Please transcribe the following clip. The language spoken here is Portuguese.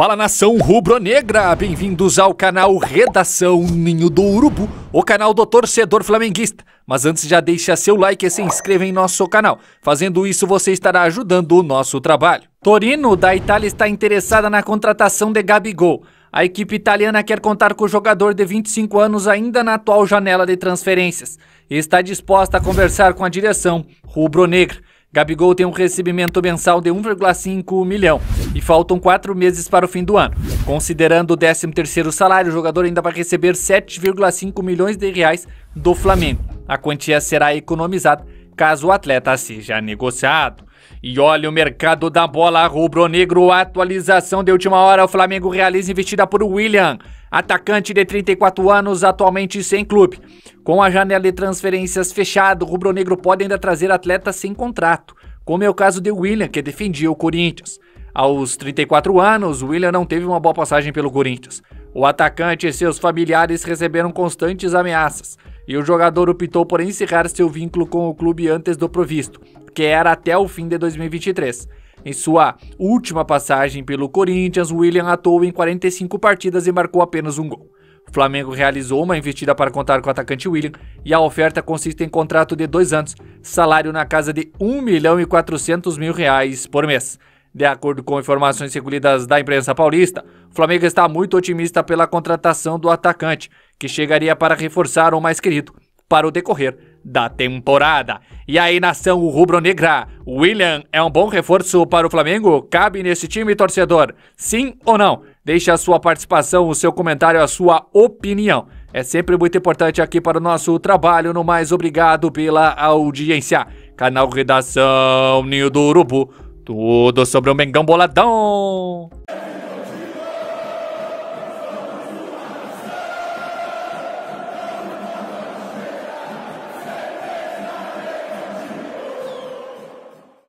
Fala nação rubro-negra, bem-vindos ao canal Redação Ninho do Urubu, o canal do torcedor flamenguista. Mas antes já deixa seu like e se inscreva em nosso canal, fazendo isso você estará ajudando o nosso trabalho. Torino da Itália está interessada na contratação de Gabigol. A equipe italiana quer contar com o jogador de 25 anos ainda na atual janela de transferências e está disposta a conversar com a direção rubro-negra. Gabigol tem um recebimento mensal de 1,5 milhão e faltam quatro meses para o fim do ano. Considerando o 13º salário, o jogador ainda vai receber 7,5 milhões de reais do Flamengo. A quantia será economizada caso o atleta seja negociado. E olha o mercado da bola rubro-negro, atualização de última hora, o Flamengo realiza investida por William, atacante de 34 anos, atualmente sem clube. Com a janela de transferências fechada, o rubro-negro pode ainda trazer atletas sem contrato, como é o caso de William, que defendia o Corinthians. Aos 34 anos, William não teve uma boa passagem pelo Corinthians. O atacante e seus familiares receberam constantes ameaças, e o jogador optou por encerrar seu vínculo com o clube antes do provisto, que era até o fim de 2023. Em sua última passagem pelo Corinthians, William atuou em 45 partidas e marcou apenas um gol. O Flamengo realizou uma investida para contar com o atacante William e a oferta consiste em contrato de dois anos, salário na casa de 1 milhão e 400 mil reais por mês. De acordo com informações recolhidas da imprensa paulista, o Flamengo está muito otimista pela contratação do atacante, que chegaria para reforçar o mais querido para o decorrer da temporada. E aí, nação rubro-negra, William é um bom reforço para o Flamengo? Cabe nesse time, torcedor? Sim ou não? Deixe a sua participação, o seu comentário, a sua opinião. É sempre muito importante aqui para o nosso trabalho. No mais, obrigado pela audiência. Canal Redação Ninho do Urubu. Tudo sobre o Mengão Boladão.